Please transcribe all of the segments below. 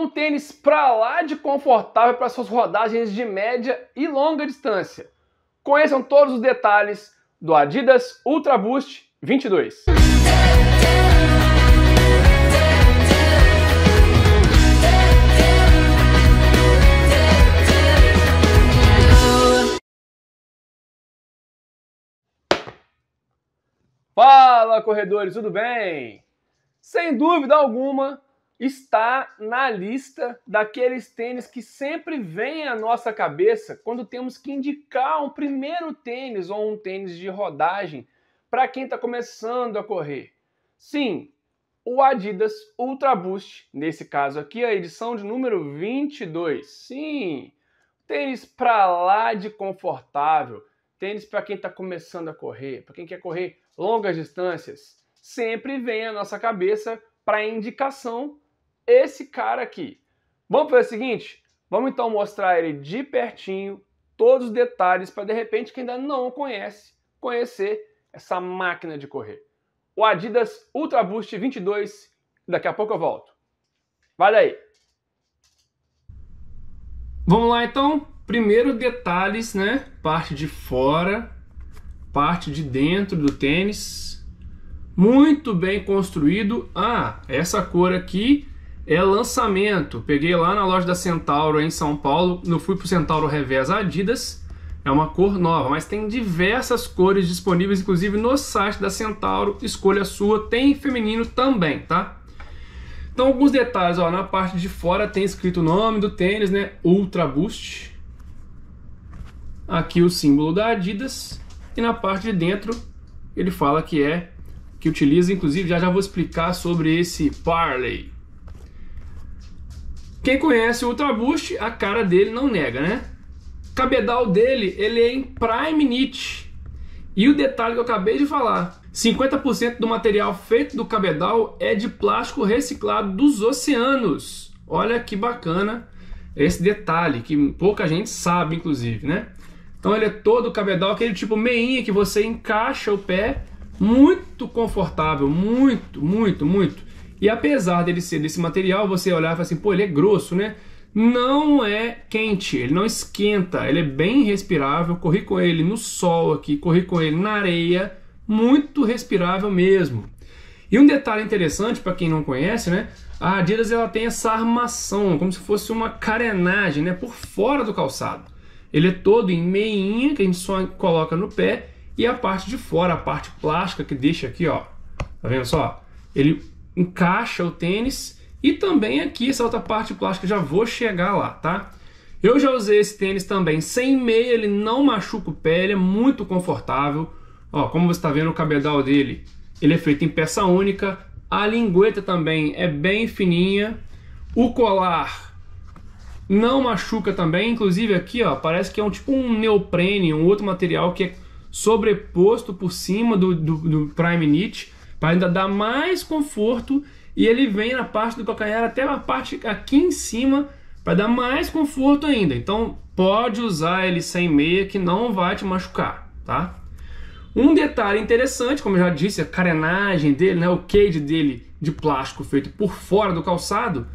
Um tênis pra lá de confortável para suas rodagens de média e longa distância. Conheçam todos os detalhes do Adidas Ultra Boost 22. Fala corredores, tudo bem? Sem dúvida alguma, está na lista daqueles tênis que sempre vem à nossa cabeça quando temos que indicar um primeiro tênis ou um tênis de rodagem para quem está começando a correr. Sim, o Adidas Ultra Boost, nesse caso aqui a edição de número 22. Sim, tênis para lá de confortável, tênis para quem está começando a correr, para quem quer correr longas distâncias. Sempre vem à nossa cabeça para indicação esse cara aqui. Vamos fazer o seguinte? Vamos então mostrar ele de pertinho, todos os detalhes, para de repente quem ainda não conhece, conhecer essa máquina de correr. O Adidas Ultra Boost 22, daqui a pouco eu volto. Vai daí! Vamos lá então, primeiro detalhes, né? Parte de fora, parte de dentro do tênis. Muito bem construído. Ah, essa cor aqui é lançamento. Peguei lá na loja da Centauro em São Paulo. Não fui pro Centauro Revés Adidas. É uma cor nova, mas tem diversas cores disponíveis, inclusive no site da Centauro. Escolha sua. Tem feminino também, tá? Então, alguns detalhes. Ó, na parte de fora tem escrito o nome do tênis, né? Ultra Boost. Aqui o símbolo da Adidas. E na parte de dentro ele fala que é que utiliza, inclusive já já vou explicar sobre esse Parley. Quem conhece o Ultra Boost, a cara dele não nega, né? O cabedal dele, ele é em Prime Knit. E o detalhe que eu acabei de falar, 50% do material feito do cabedal é de plástico reciclado dos oceanos. Olha que bacana esse detalhe, que pouca gente sabe, inclusive, né? Então ele é todo cabedal, aquele tipo meinha que você encaixa o pé, muito confortável, muito, muito, muito. E apesar dele ser desse material, você olhar e falar assim, pô, ele é grosso, né? Não é quente, ele não esquenta, ele é bem respirável. Corri com ele no sol aqui, corri com ele na areia, muito respirável mesmo. E um detalhe interessante para quem não conhece, né? A Adidas ela tem essa armação, como se fosse uma carenagem, né, por fora do calçado. Ele é todo em meinha que a gente só coloca no pé e a parte de fora, a parte plástica que deixa aqui, ó. Tá vendo só? Ele encaixa o tênis. E também aqui essa outra parte plástica, já vou chegar lá, tá? Eu já usei esse tênis também sem meia, ele não machuca o pé, ele é muito confortável. Ó, como você está vendo o cabedal dele, ele é feito em peça única. A lingueta também é bem fininha. O colar não machuca também, inclusive aqui, ó, parece que é um tipo um neoprene, um outro material que é sobreposto por cima do, do, do Prime Knit para ainda dar mais conforto e ele vem na parte do calcanhar até a parte aqui em cima para dar mais conforto ainda. Então pode usar ele sem meia que não vai te machucar, tá? Um detalhe interessante, como eu já disse, a carenagem dele, né, o cage dele de plástico feito por fora do calçado,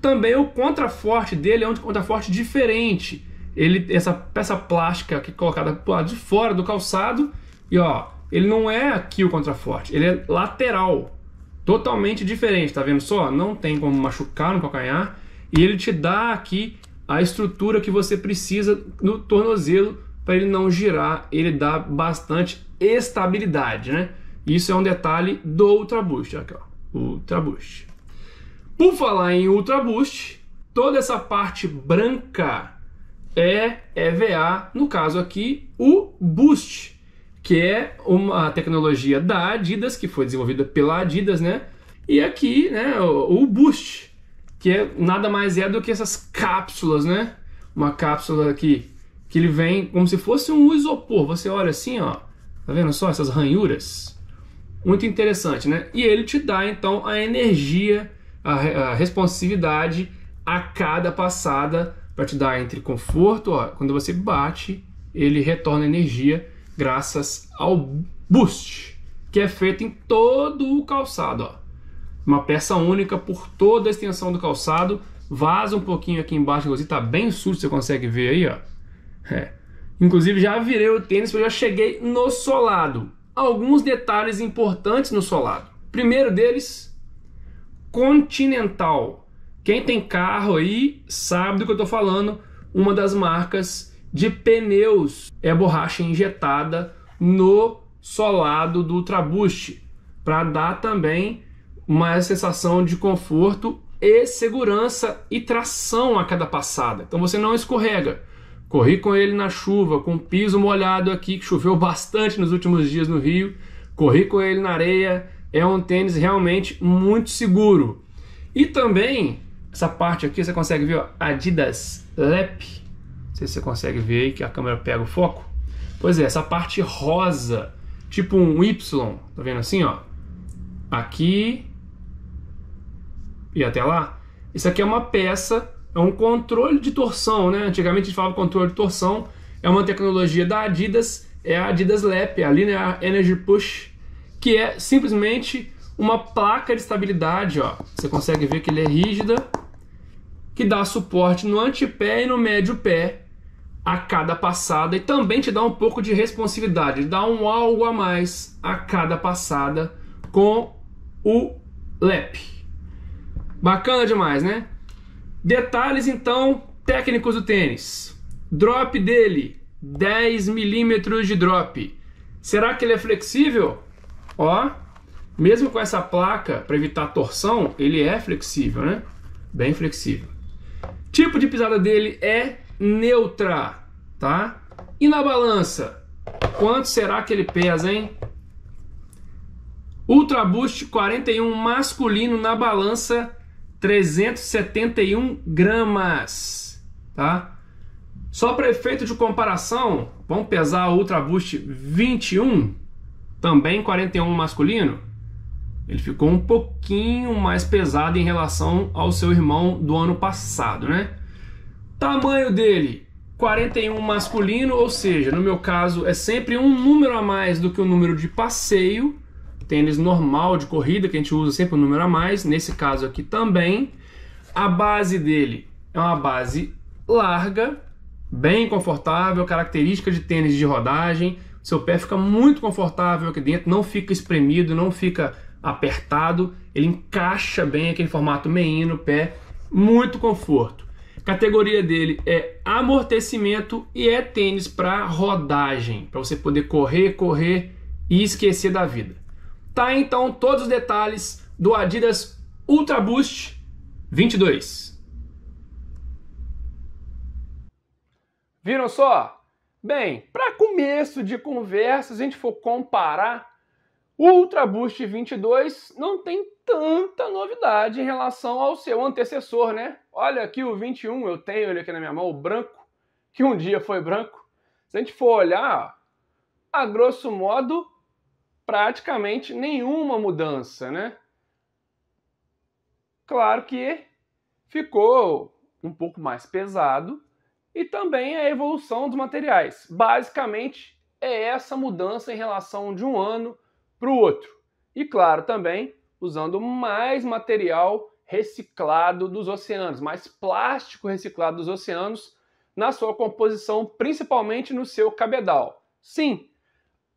também o contraforte dele é um contraforte diferente. Ele essa peça plástica que colocada por de fora do calçado e ó, ele não é aqui o contraforte, ele é lateral, totalmente diferente, tá vendo só? Não tem como machucar no calcanhar e ele te dá aqui a estrutura que você precisa no tornozelo para ele não girar, ele dá bastante estabilidade, né? Isso é um detalhe do Ultra Boost, aqui ó, Ultra Boost. Por falar em Ultra Boost, toda essa parte branca é EVA, no caso aqui o Boost, que é uma tecnologia da Adidas, que foi desenvolvida pela Adidas, né? E aqui, né, o, Boost, que é, nada mais é do que essas cápsulas, né? Uma cápsula aqui que ele vem como se fosse um isopor. Você olha assim, ó, tá vendo só essas ranhuras? Muito interessante, né? E ele te dá então a energia, a, a responsividade a cada passada para te dar entre conforto, ó, quando você bate, ele retorna energia graças ao boost, que é feito em todo o calçado. Ó. Uma peça única por toda a extensão do calçado. Vaza um pouquinho aqui embaixo, inclusive tá bem sujo, você consegue ver aí, ó. É. Inclusive já virei o tênis, eu já cheguei no solado. Alguns detalhes importantes no solado. Primeiro deles, Continental. Quem tem carro aí sabe do que eu tô falando. Uma das marcas de pneus é borracha injetada no solado do Ultraboost para dar também uma sensação de conforto e segurança e tração a cada passada. Então você não escorrega. Corri com ele na chuva, com o piso molhado aqui, que choveu bastante nos últimos dias no Rio. Corri com ele na areia. É um tênis realmente muito seguro. E também, essa parte aqui você consegue ver, ó, Adidas Lep não sei se você consegue ver aí que a câmera pega o foco. Pois é, essa parte rosa, tipo um Y, tá vendo assim, ó? Aqui e até lá. Isso aqui é uma peça, é um controle de torção, né? Antigamente a gente falava controle de torção, é uma tecnologia da Adidas, é a Adidas Lap, né? a Linear Energy Push, que é simplesmente uma placa de estabilidade, ó. Você consegue ver que ele é rígida, que dá suporte no antepé e no médio pé a cada passada e também te dá um pouco de responsividade, dá um algo a mais a cada passada com o lap. Bacana demais, né? Detalhes então técnicos do tênis. Drop dele, 10 milímetros de drop. Será que ele é flexível? Ó, mesmo com essa placa para evitar torção, ele é flexível, né? Bem flexível. Tipo de pisada dele é neutra, tá? E na balança, quanto será que ele pesa, hein? Ultra Boost 41 masculino na balança 371 gramas, tá? Só para efeito de comparação, vamos pesar o Ultra Boost 21, também 41 masculino. Ele ficou um pouquinho mais pesado em relação ao seu irmão do ano passado, né? Tamanho dele, 41 masculino, ou seja, no meu caso é sempre um número a mais do que o número de passeio. Tênis normal de corrida, que a gente usa sempre um número a mais, nesse caso aqui também. A base dele é uma base larga, bem confortável, característica de tênis de rodagem. Seu pé fica muito confortável aqui dentro, não fica espremido, não fica apertado. Ele encaixa bem aquele formato meinho no pé, muito conforto categoria dele é amortecimento e é tênis para rodagem, para você poder correr, correr e esquecer da vida. Tá então todos os detalhes do Adidas Ultra Boost 22. Viram só? Bem, para começo de conversa, se a gente for comparar, o Ultra Boost 22 não tem tanta novidade em relação ao seu antecessor, né? Olha aqui o 21, eu tenho ele aqui na minha mão, o branco, que um dia foi branco. Se a gente for olhar, a grosso modo, praticamente nenhuma mudança, né? Claro que ficou um pouco mais pesado e também a evolução dos materiais. Basicamente, é essa mudança em relação de um ano para o outro. E claro, também usando mais material reciclado dos oceanos, mais plástico reciclado dos oceanos na sua composição, principalmente no seu cabedal. Sim,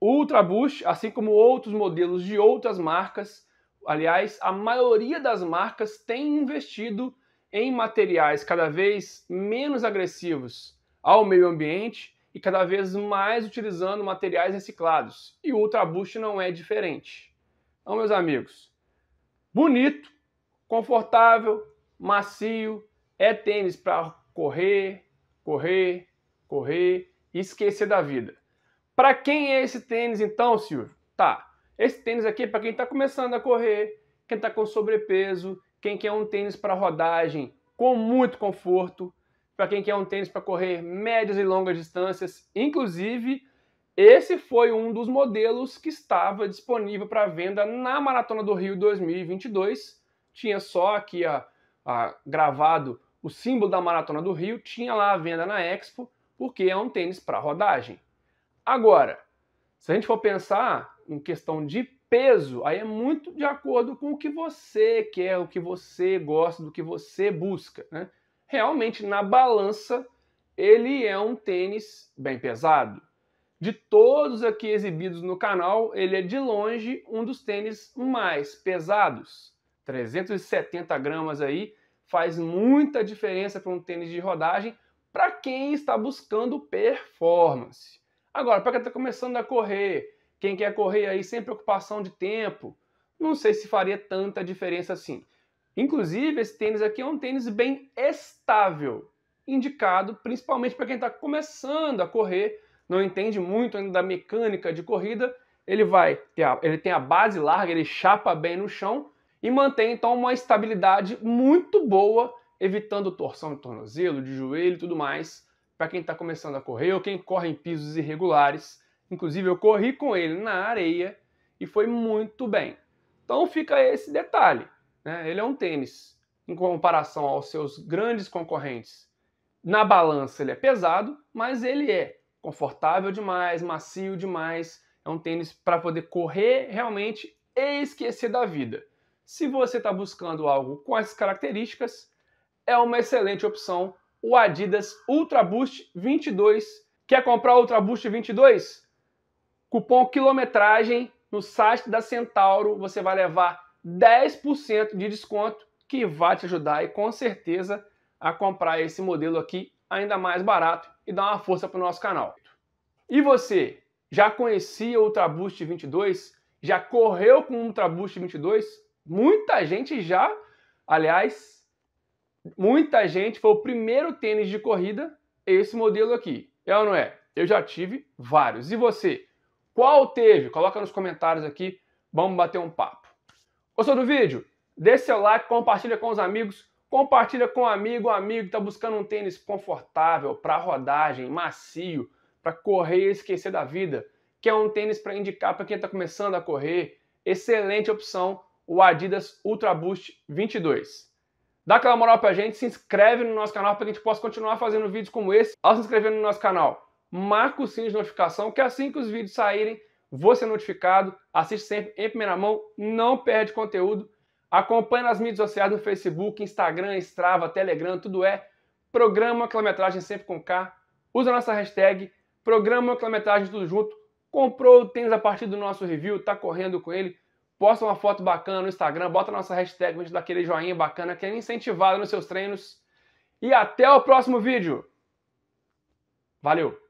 o Boost, assim como outros modelos de outras marcas, aliás, a maioria das marcas tem investido em materiais cada vez menos agressivos ao meio ambiente e cada vez mais utilizando materiais reciclados. E o Boost não é diferente. Então, meus amigos, bonito, confortável, macio, é tênis para correr, correr, correr e esquecer da vida. Para quem é esse tênis então, Silvio? Tá, esse tênis aqui é para quem está começando a correr, quem está com sobrepeso, quem quer um tênis para rodagem com muito conforto, para quem quer um tênis para correr médias e longas distâncias, inclusive esse foi um dos modelos que estava disponível para venda na Maratona do Rio 2022. Tinha só aqui a, a, gravado o símbolo da Maratona do Rio, tinha lá a venda na Expo, porque é um tênis para rodagem. Agora, se a gente for pensar em questão de peso, aí é muito de acordo com o que você quer, o que você gosta, do que você busca. Né? Realmente, na balança, ele é um tênis bem pesado. De todos aqui exibidos no canal, ele é de longe um dos tênis mais pesados. 370 gramas aí faz muita diferença para um tênis de rodagem para quem está buscando performance. Agora, para quem está começando a correr, quem quer correr aí sem preocupação de tempo, não sei se faria tanta diferença assim. Inclusive, esse tênis aqui é um tênis bem estável, indicado principalmente para quem está começando a correr não entende muito ainda da mecânica de corrida, ele vai a, ele tem a base larga, ele chapa bem no chão e mantém então uma estabilidade muito boa, evitando torção de tornozelo, de joelho e tudo mais, para quem está começando a correr ou quem corre em pisos irregulares. Inclusive eu corri com ele na areia e foi muito bem. Então fica esse detalhe, né? Ele é um tênis em comparação aos seus grandes concorrentes. Na balança ele é pesado, mas ele é confortável demais, macio demais. É um tênis para poder correr realmente e esquecer da vida. Se você está buscando algo com essas características, é uma excelente opção o Adidas Ultra Boost 22. Quer comprar o Ultra Boost 22? Cupom quilometragem no site da Centauro, você vai levar 10% de desconto que vai te ajudar e com certeza a comprar esse modelo aqui ainda mais barato e dar uma força para o nosso canal. E você, já conhecia o Ultraboost 22? Já correu com o Ultraboost 22? Muita gente já, aliás, muita gente foi o primeiro tênis de corrida esse modelo aqui. É ou não é? Eu já tive vários. E você? Qual teve? Coloca nos comentários aqui. Vamos bater um papo. Gostou do vídeo? Deixe seu like, compartilha com os amigos. Compartilha com um amigo, um amigo que está buscando um tênis confortável para rodagem, macio, para correr e esquecer da vida. Que é um tênis para indicar para quem está começando a correr. Excelente opção, o Adidas Ultra Boost 22. Dá aquela moral para a gente, se inscreve no nosso canal para que a gente possa continuar fazendo vídeos como esse. Ao se inscrever no nosso canal, marca o sininho de notificação, que assim que os vídeos saírem, você é notificado, assiste sempre em primeira mão, não perde conteúdo Acompanhe nas mídias sociais no Facebook, Instagram, Strava, Telegram, tudo é Programa Quilometragem Sempre com K. Usa a nossa hashtag Programa Quilometragem Tudo Junto. Comprou o tênis a partir do nosso review, tá correndo com ele, posta uma foto bacana no Instagram, bota a nossa hashtag, a gente dá aquele joinha bacana, que é incentivado nos seus treinos. E até o próximo vídeo! Valeu!